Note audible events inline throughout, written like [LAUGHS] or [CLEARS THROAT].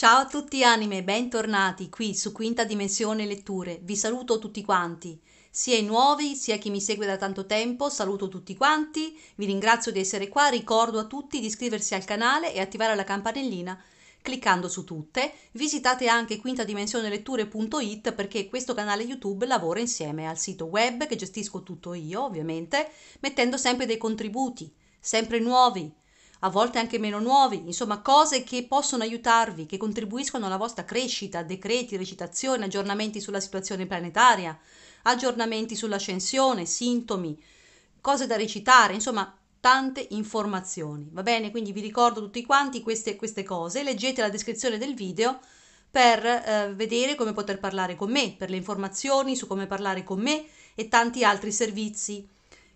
Ciao a tutti anime, bentornati qui su Quinta Dimensione Letture. Vi saluto tutti quanti, sia i nuovi sia chi mi segue da tanto tempo, saluto tutti quanti, vi ringrazio di essere qua, ricordo a tutti di iscriversi al canale e attivare la campanellina cliccando su tutte. Visitate anche quintadimensioneletture.it perché questo canale YouTube lavora insieme al sito web che gestisco tutto io, ovviamente, mettendo sempre dei contributi, sempre nuovi a volte anche meno nuovi, insomma cose che possono aiutarvi, che contribuiscono alla vostra crescita, decreti, recitazioni, aggiornamenti sulla situazione planetaria, aggiornamenti sull'ascensione, sintomi, cose da recitare, insomma tante informazioni, va bene? Quindi vi ricordo tutti quanti queste, queste cose, leggete la descrizione del video per eh, vedere come poter parlare con me, per le informazioni su come parlare con me e tanti altri servizi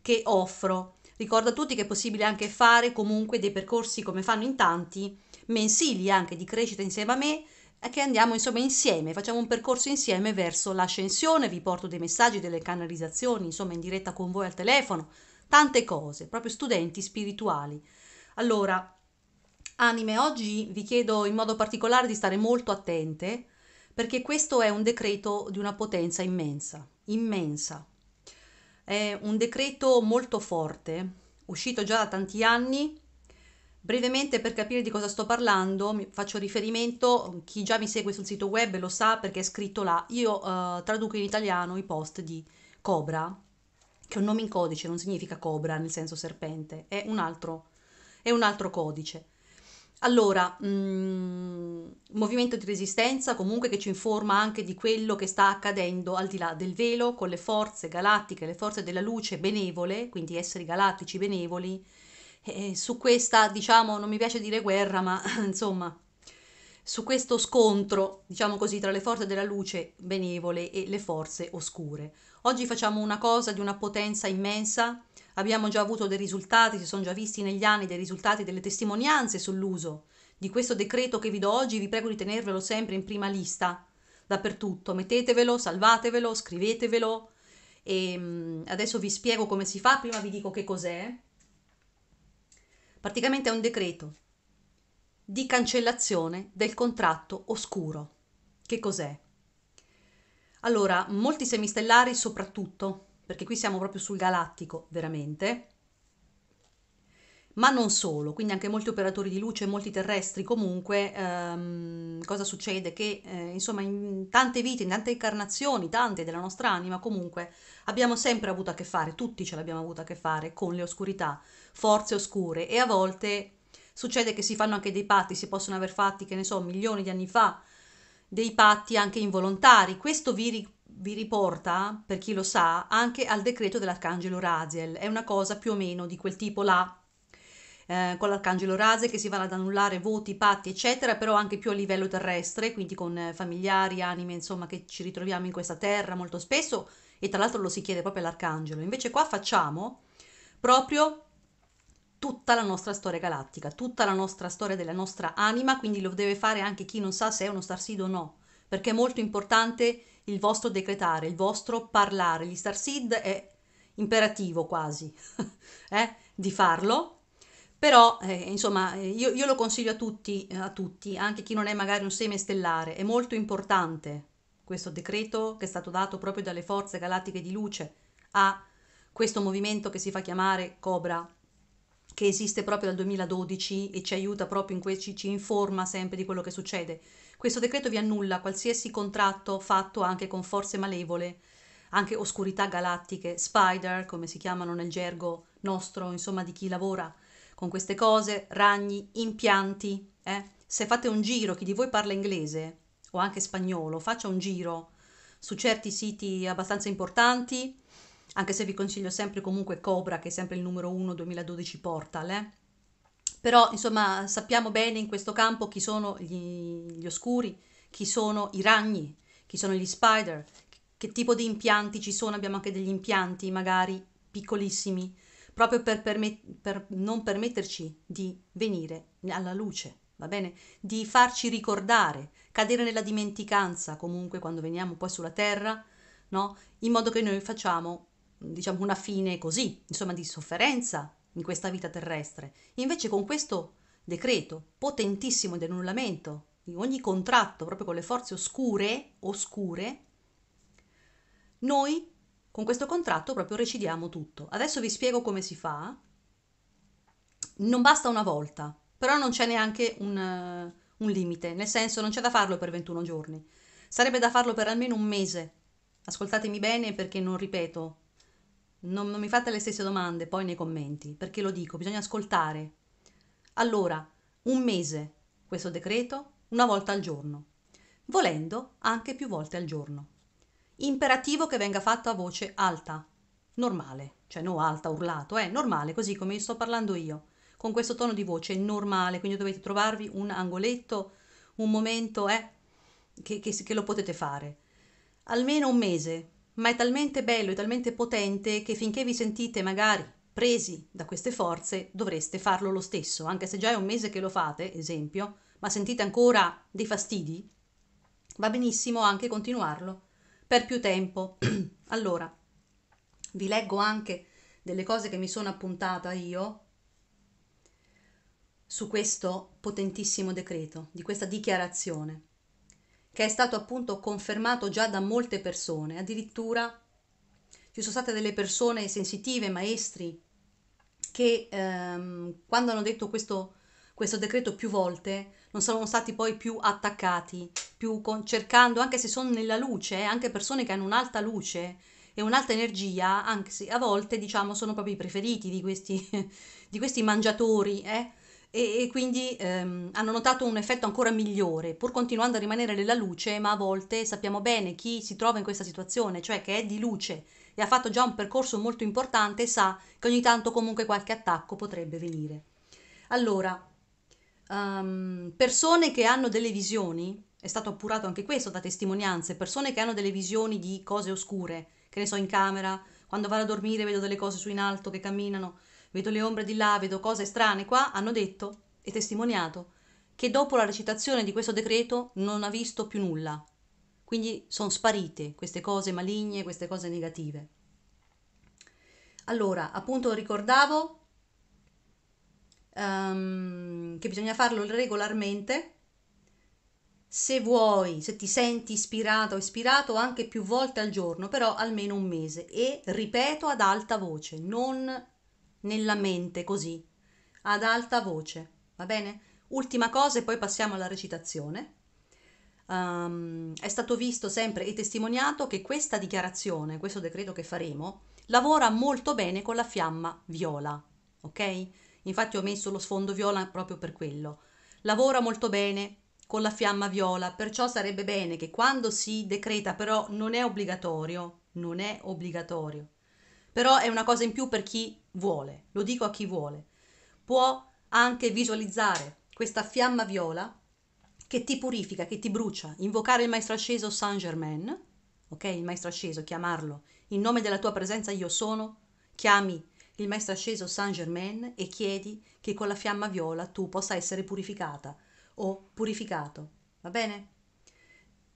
che offro. Ricordo a tutti che è possibile anche fare comunque dei percorsi come fanno in tanti, mensili anche di crescita insieme a me, che andiamo insomma insieme, facciamo un percorso insieme verso l'ascensione, vi porto dei messaggi, delle canalizzazioni, insomma in diretta con voi al telefono, tante cose, proprio studenti spirituali. Allora, anime, oggi vi chiedo in modo particolare di stare molto attente perché questo è un decreto di una potenza immensa, immensa. È un decreto molto forte, uscito già da tanti anni. Brevemente per capire di cosa sto parlando, faccio riferimento, chi già mi segue sul sito web lo sa perché è scritto là, io eh, traduco in italiano i post di Cobra, che è un nome in codice, non significa cobra nel senso serpente, è un altro, è un altro codice. Allora, mhmm, movimento di resistenza comunque che ci informa anche di quello che sta accadendo al di là del velo con le forze galattiche, le forze della luce benevole, quindi esseri galattici benevoli. E eh, su questa, diciamo, non mi piace dire guerra, ma [LAUGHS] insomma, su questo scontro, diciamo così, tra le forze della luce benevole e le forze oscure. Oggi facciamo una cosa di una potenza immensa, abbiamo già avuto dei risultati, si sono già visti negli anni dei risultati delle testimonianze sull'uso di questo decreto che vi do oggi, vi prego di tenervelo sempre in prima lista, dappertutto, mettetevelo, salvatevelo, scrivetevelo e ehm, adesso vi spiego come si fa, prima vi dico che cos'è. Praticamente è un decreto di cancellazione del contratto oscuro. Che cos'è? Allora, molti semistellari soprattutto, perché qui siamo proprio sul galattico, veramente, ma non solo, quindi anche molti operatori di luce, molti terrestri comunque, ehm, cosa succede? Che eh, insomma in tante vite, in tante incarnazioni, tante della nostra anima comunque abbiamo sempre avuto a che fare, tutti ce l'abbiamo avuto a che fare con le oscurità, forze oscure e a volte Succede che si fanno anche dei patti, si possono aver fatti, che ne so, milioni di anni fa, dei patti anche involontari. Questo vi, ri- vi riporta, per chi lo sa, anche al decreto dell'Arcangelo Raziel. È una cosa più o meno di quel tipo là, eh, con l'Arcangelo Raziel che si vanno ad annullare voti, patti, eccetera, però anche più a livello terrestre, quindi con eh, familiari, anime, insomma, che ci ritroviamo in questa terra molto spesso e tra l'altro lo si chiede proprio all'Arcangelo. Invece qua facciamo proprio tutta la nostra storia galattica, tutta la nostra storia della nostra anima, quindi lo deve fare anche chi non sa se è uno starseed o no, perché è molto importante il vostro decretare, il vostro parlare. Gli starseed è imperativo quasi [LAUGHS] eh, di farlo, però eh, insomma io, io, lo consiglio a tutti, a tutti, anche chi non è magari un seme stellare, è molto importante questo decreto che è stato dato proprio dalle forze galattiche di luce a questo movimento che si fa chiamare Cobra che esiste proprio dal 2012 e ci aiuta proprio in questo, ci informa sempre di quello che succede. Questo decreto vi annulla qualsiasi contratto fatto anche con forze malevole, anche oscurità galattiche, spider, come si chiamano nel gergo nostro, insomma di chi lavora con queste cose, ragni, impianti. Eh? Se fate un giro, chi di voi parla inglese o anche spagnolo, faccia un giro su certi siti abbastanza importanti anche se vi consiglio sempre comunque Cobra, che è sempre il numero 1 2012 Portal, eh? però insomma sappiamo bene in questo campo chi sono gli, gli, oscuri, chi sono i ragni, chi sono gli spider, che tipo di impianti ci sono, abbiamo anche degli impianti magari piccolissimi, proprio per, permet- per non permetterci di venire alla luce, va bene? Di farci ricordare, cadere nella dimenticanza comunque quando veniamo poi sulla terra, no? In modo che noi facciamo diciamo, una fine così, insomma di sofferenza in questa vita terrestre. Invece con questo decreto potentissimo di annullamento di ogni contratto proprio con le forze oscure, oscure, noi con questo contratto proprio recidiamo tutto. Adesso vi spiego come si fa. Non basta una volta, però non c'è neanche un, uh, un limite, nel senso non c'è da farlo per 21 giorni. Sarebbe da farlo per almeno un mese. Ascoltatemi bene perché non ripeto non, non mi fate le stesse domande poi nei commenti, perché lo dico, bisogna ascoltare. Allora, un mese questo decreto, una volta al giorno, volendo anche più volte al giorno. Imperativo che venga fatto a voce alta, normale, cioè no alta, urlato, è eh, normale, così come sto parlando io, con questo tono di voce normale, quindi dovete trovarvi un angoletto, un momento eh, che, che, che lo potete fare. Almeno un mese, ma è talmente bello e talmente potente che finché vi sentite magari presi da queste forze dovreste farlo lo stesso, anche se già è un mese che lo fate, esempio, ma sentite ancora dei fastidi, va benissimo anche continuarlo per più tempo. [CLEARS THROAT] allora, vi leggo anche delle cose che mi sono appuntata io su questo potentissimo decreto, di questa dichiarazione che è stato appunto confermato già da molte persone, addirittura ci sono state delle persone sensitive, maestri, che ehm, quando hanno detto questo, questo, decreto più volte non sono stati poi più attaccati, più con, cercando, anche se sono nella luce, eh, anche persone che hanno un'alta luce e un'alta energia, anche se a volte diciamo sono proprio i preferiti di questi, [LAUGHS] di questi mangiatori, eh, e, e quindi ehm, hanno notato un effetto ancora migliore, pur continuando a rimanere nella luce, ma a volte sappiamo bene chi si trova in questa situazione, cioè che è di luce e ha fatto già un percorso molto importante, sa che ogni tanto comunque qualche attacco potrebbe venire. Allora, um, persone che hanno delle visioni, è stato appurato anche questo da testimonianze, persone che hanno delle visioni di cose oscure, che ne so in camera, quando vado a dormire vedo delle cose su in alto che camminano, vedo le ombre di là, vedo cose strane qua, hanno detto e testimoniato che dopo la recitazione di questo decreto non ha visto più nulla. Quindi sono sparite queste cose maligne, queste cose negative. Allora, appunto ricordavo um, che bisogna farlo regolarmente. Se vuoi, se ti senti ispirato o ispirato anche più volte al giorno, però almeno un mese e ripeto ad alta voce, non nella mente così ad alta voce va bene ultima cosa e poi passiamo alla recitazione um, è stato visto sempre e testimoniato che questa dichiarazione questo decreto che faremo lavora molto bene con la fiamma viola ok infatti ho messo lo sfondo viola proprio per quello lavora molto bene con la fiamma viola, perciò sarebbe bene che quando si decreta, però non è obbligatorio, non è obbligatorio, però è una cosa in più per chi vuole, lo dico a chi vuole, può anche visualizzare questa fiamma viola che ti purifica, che ti brucia, invocare il maestro asceso Saint Germain, ok? Il maestro asceso, chiamarlo, in nome della tua presenza io sono, chiami il maestro asceso Saint Germain e chiedi che con la fiamma viola tu possa essere purificata o purificato, va bene?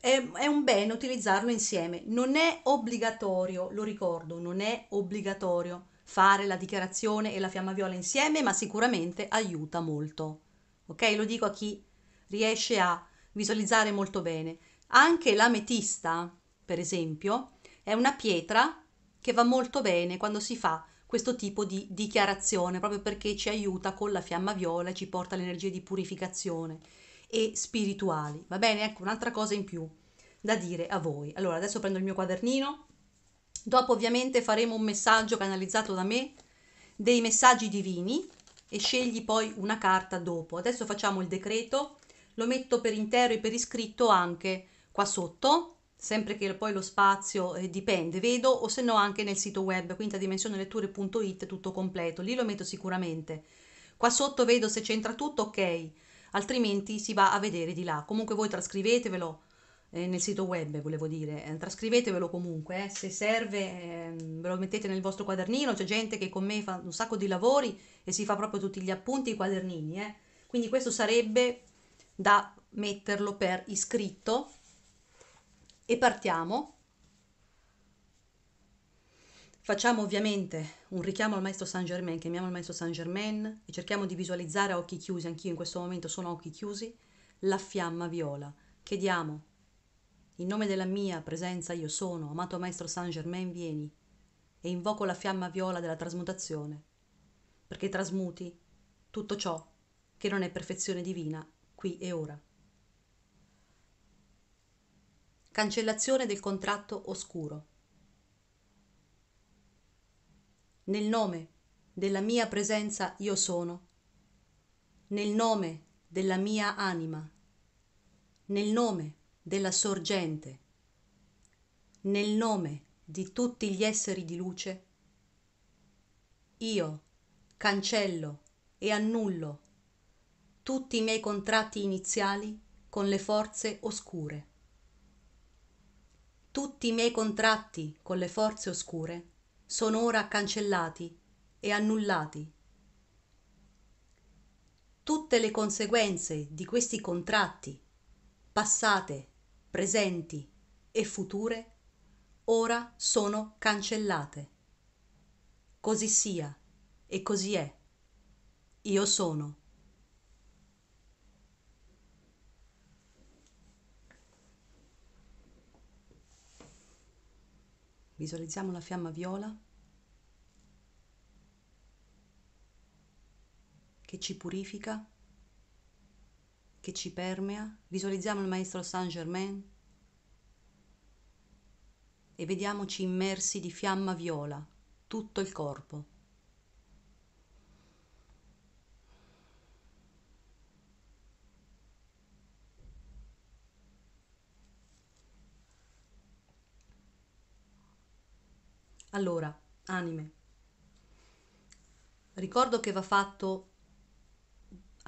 È, è, un bene utilizzarlo insieme, non è obbligatorio, lo ricordo, non è obbligatorio fare la dichiarazione e la fiamma viola insieme, ma sicuramente aiuta molto. Ok? Lo dico a chi riesce a visualizzare molto bene. Anche l'ametista, per esempio, è una pietra che va molto bene quando si fa questo tipo di dichiarazione, proprio perché ci aiuta con la fiamma viola, e ci porta l'energia di purificazione e spirituali. Va bene? Ecco, un'altra cosa in più da dire a voi. Allora, adesso prendo il mio quadernino Dopo ovviamente faremo un messaggio canalizzato da me, dei messaggi divini e scegli poi una carta dopo. Adesso facciamo il decreto, lo metto per intero e per iscritto anche qua sotto, sempre che poi lo spazio eh, dipende, vedo, o se no anche nel sito web, quinta dimensioneletture.it tutto completo, lì lo metto sicuramente. Qua sotto vedo se c'entra tutto, ok, altrimenti si va a vedere di là. Comunque voi trascrivetevelo eh, nel sito web, volevo dire. Eh, trascrivetevelo comunque, eh, se serve eh, ve lo mettete nel vostro quadernino, c'è gente che con me fa un sacco di lavori e si fa proprio tutti gli appunti, i quadernini. Eh. Quindi questo sarebbe da metterlo per iscritto e partiamo. Facciamo ovviamente un richiamo al maestro Saint Germain, chiamiamo il maestro Saint Germain e cerchiamo di visualizzare a occhi chiusi, anch'io in questo momento sono a occhi chiusi, la fiamma viola. Chiediamo in nome della mia presenza io sono, amato maestro Saint Germain, vieni e invoco la fiamma viola della trasmutazione, perché trasmuti tutto ciò che non è perfezione divina qui e ora. Cancellazione del contratto oscuro. Nel nome della mia presenza io sono, nel nome della mia anima, nel nome della della sorgente, nel nome di tutti gli esseri di luce, io cancello e annullo tutti i miei contratti iniziali con le forze oscure. Tutti i miei contratti con le forze oscure sono ora cancellati e annullati. Tutte le conseguenze di questi contratti, passate presenti e future ora sono cancellate così sia e così è io sono Visualizziamo la fiamma viola che ci purifica che ci permea, visualizziamo il Maestro Saint Germain e vediamoci immersi di fiamma viola, tutto il corpo. Allora, anime, ricordo che va fatto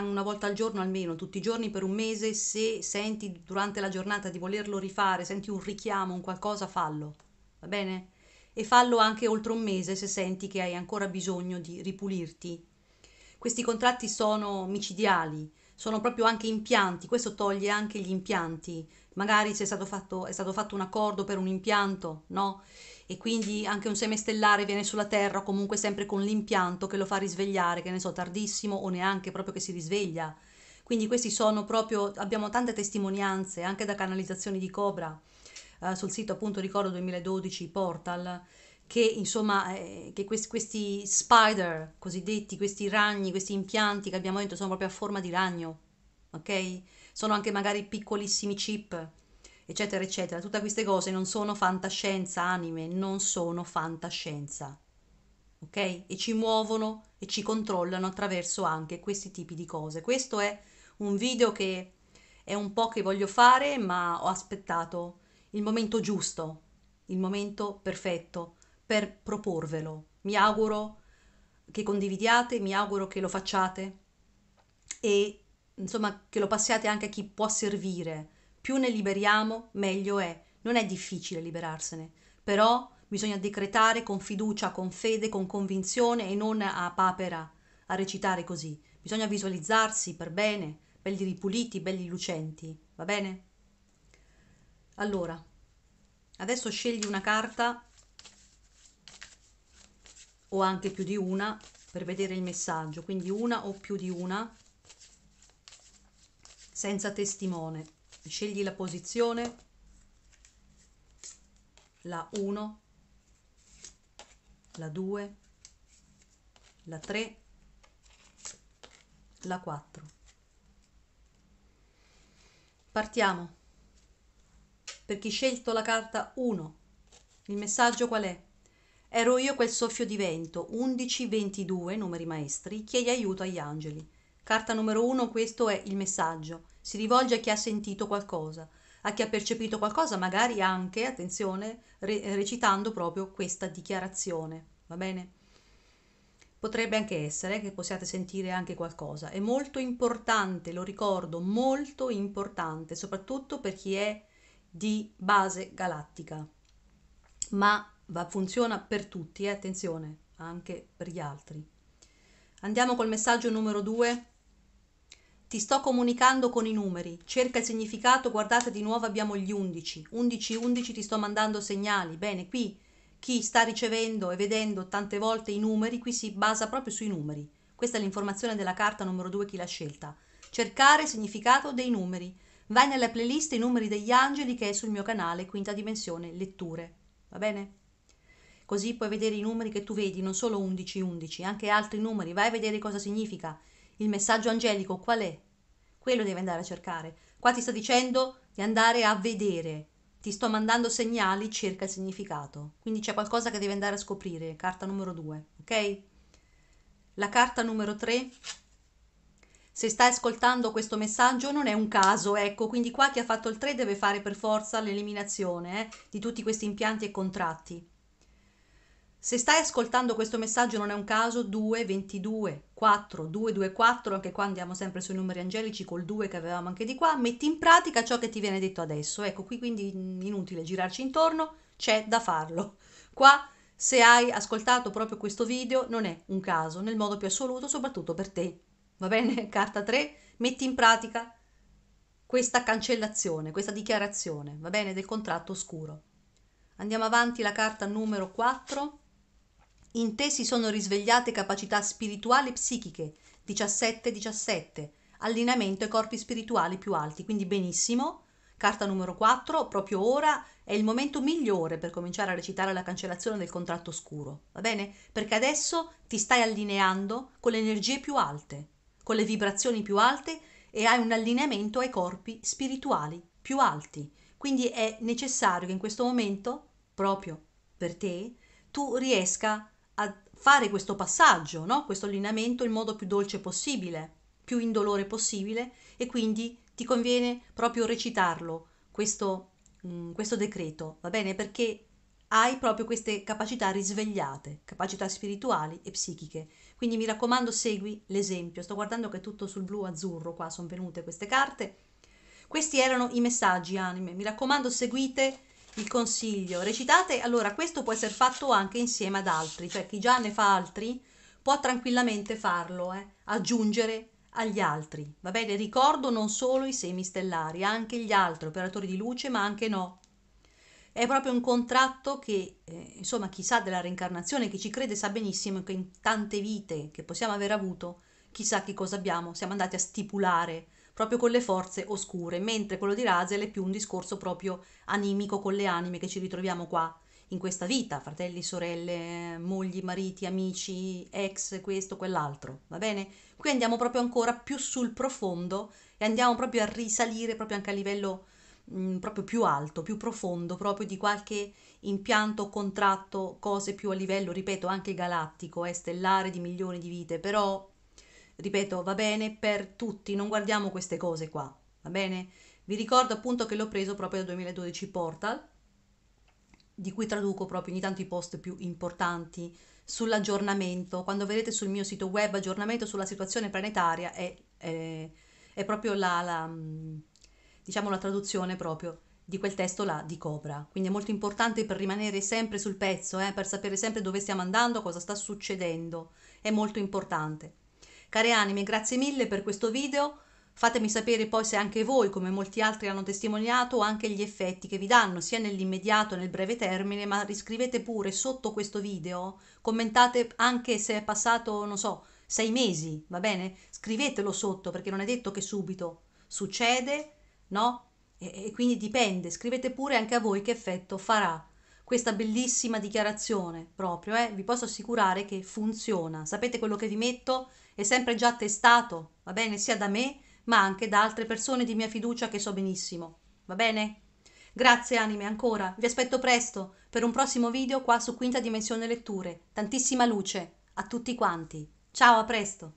una volta al giorno almeno, tutti i giorni per un mese, se senti durante la giornata di volerlo rifare, senti un richiamo, un qualcosa, fallo, va bene? E fallo anche oltre un mese se senti che hai ancora bisogno di ripulirti. Questi contratti sono micidiali, sono proprio anche impianti, questo toglie anche gli impianti, magari se è stato fatto, è stato fatto un accordo per un impianto, no? e quindi anche un seme stellare viene sulla Terra comunque sempre con l'impianto che lo fa risvegliare, che ne so, tardissimo o neanche proprio che si risveglia. Quindi questi sono proprio, abbiamo tante testimonianze anche da canalizzazioni di Cobra, eh, sul sito appunto ricordo 2012 Portal, che insomma eh, che questi, questi spider cosiddetti, questi ragni, questi impianti che abbiamo dentro sono proprio a forma di ragno, ok? Sono anche magari piccolissimi chip eccetera, eccetera. Tutte queste cose non sono fantascienza, anime, non sono fantascienza. Ok? E ci muovono e ci controllano attraverso anche questi tipi di cose. Questo è un video che è un po' che voglio fare, ma ho aspettato il momento giusto, il momento perfetto per proporvelo. Mi auguro che condividiate, mi auguro che lo facciate e insomma che lo passiate anche a chi può servire più ne liberiamo, meglio è. Non è difficile liberarsene, però bisogna decretare con fiducia, con fede, con convinzione e non a papera, a recitare così. Bisogna visualizzarsi per bene, belli ripuliti, belli lucenti, va bene? Allora, adesso scegli una carta o anche più di una per vedere il messaggio, quindi una o più di una senza testimone scegli la posizione, la 1, la 2, la 3, la 4. Partiamo. Per chi scelto la carta 1, il messaggio qual è? Ero io quel soffio di vento, 1122, numeri maestri, chiedi aiuto agli angeli. Carta numero 1, questo è il messaggio si rivolge a chi ha sentito qualcosa, a chi ha percepito qualcosa, magari anche, attenzione, re- recitando proprio questa dichiarazione, va bene? Potrebbe anche essere che possiate sentire anche qualcosa. È molto importante, lo ricordo, molto importante, soprattutto per chi è di base galattica. Ma va, funziona per tutti, eh? attenzione, anche per gli altri. Andiamo col messaggio numero 2. Ti sto comunicando con i numeri. Cerca il significato, guardate di nuovo abbiamo gli 11. 11 11 ti sto mandando segnali. Bene, qui chi sta ricevendo e vedendo tante volte i numeri, qui si basa proprio sui numeri. Questa è l'informazione della carta numero 2 chi l'ha scelta. Cercare il significato dei numeri. Vai nella playlist I numeri degli angeli che è sul mio canale Quinta Dimensione Letture. Va bene? Così puoi vedere i numeri che tu vedi, non solo 11 11, anche altri numeri. Vai a vedere cosa significa. Il messaggio angelico qual è? Quello devi andare a cercare. Qua ti sto dicendo di andare a vedere. Ti sto mandando segnali, cerca il significato. Quindi c'è qualcosa che devi andare a scoprire. Carta numero 2, ok? La carta numero 3. Se stai ascoltando questo messaggio non è un caso, ecco, quindi qua chi ha fatto il 3 deve fare per forza l'eliminazione eh, di tutti questi impianti e contratti. Se stai ascoltando questo messaggio non è un caso 2, 22, 4, 2, 2, 4, anche qua andiamo sempre sui numeri angelici col 2 che avevamo anche di qua, metti in pratica ciò che ti viene detto adesso, ecco qui quindi inutile girarci intorno, c'è da farlo. Qua se hai ascoltato proprio questo video non è un caso, nel modo più assoluto, soprattutto per te. Va bene? [LAUGHS] Carta 3, metti in pratica questa cancellazione, questa dichiarazione, va bene, del contratto oscuro. Andiamo avanti, la carta numero 4. In te si sono risvegliate capacità spirituali e psichiche, 17-17, allineamento ai corpi spirituali più alti, quindi benissimo. Carta numero 4, proprio ora è il momento migliore per cominciare a recitare la cancellazione del contratto scuro, va bene? Perché adesso ti stai allineando con le energie più alte, con le vibrazioni più alte e hai un allineamento ai corpi spirituali più alti. Quindi è necessario che in questo momento, proprio per te, tu riesca a a fare questo passaggio, no? questo allineamento in modo più dolce possibile, più indolore possibile e quindi ti conviene proprio recitarlo, questo, mh, mm, questo decreto, va bene? Perché hai proprio queste capacità risvegliate, capacità spirituali e psichiche. Quindi mi raccomando, segui l'esempio. Sto guardando che è tutto sul blu-azzurro, qua sono venute queste carte. Questi erano i messaggi anime. Mi raccomando, seguite il consiglio. Recitate, allora questo può essere fatto anche insieme ad altri, cioè chi già ne fa altri può tranquillamente farlo, eh? aggiungere agli altri. Va bene, ricordo non solo i semi stellari, anche gli altri operatori di luce, ma anche no. È proprio un contratto che, eh, insomma, chi sa della reincarnazione, chi ci crede sa benissimo che in tante vite che possiamo aver avuto, chissà che cosa abbiamo, siamo andati a stipulare proprio con le forze oscure, mentre quello di Raziel è più un discorso proprio animico con le anime che ci ritroviamo qua in questa vita, fratelli, sorelle, mogli, mariti, amici, ex, questo, quell'altro, va bene? Qui andiamo proprio ancora più sul profondo e andiamo proprio a risalire proprio anche a livello mh, mm, proprio più alto, più profondo, proprio di qualche impianto, contratto, cose più a livello, ripeto, anche galattico, eh, stellare di milioni di vite, però Ripeto, va bene per tutti, non guardiamo queste cose qua, va bene? Vi ricordo appunto che l'ho preso proprio dal 2012 Portal, di cui traduco proprio ogni tanto i post più importanti sull'aggiornamento. Quando vedete sul mio sito web aggiornamento sulla situazione planetaria è, è, è proprio la, la, diciamo la traduzione proprio di quel testo là di Cobra. Quindi è molto importante per rimanere sempre sul pezzo, eh, per sapere sempre dove stiamo andando, cosa sta succedendo. È molto importante. Care anime, grazie mille per questo video. Fatemi sapere poi se anche voi, come molti altri hanno testimoniato, anche gli effetti che vi danno, sia nell'immediato nel breve termine, ma riscrivete pure sotto questo video, commentate anche se è passato, non so, sei mesi, va bene? Scrivetelo sotto perché non è detto che subito succede, no? E, e quindi dipende, scrivete pure anche a voi che effetto farà questa bellissima dichiarazione proprio, eh? Vi posso assicurare che funziona. Sapete quello che vi metto? è sempre già testato, va bene, sia da me, ma anche da altre persone di mia fiducia che so benissimo, va bene? Grazie anime ancora, vi aspetto presto per un prossimo video qua su Quinta Dimensione Letture. Tantissima luce a tutti quanti. Ciao, a presto!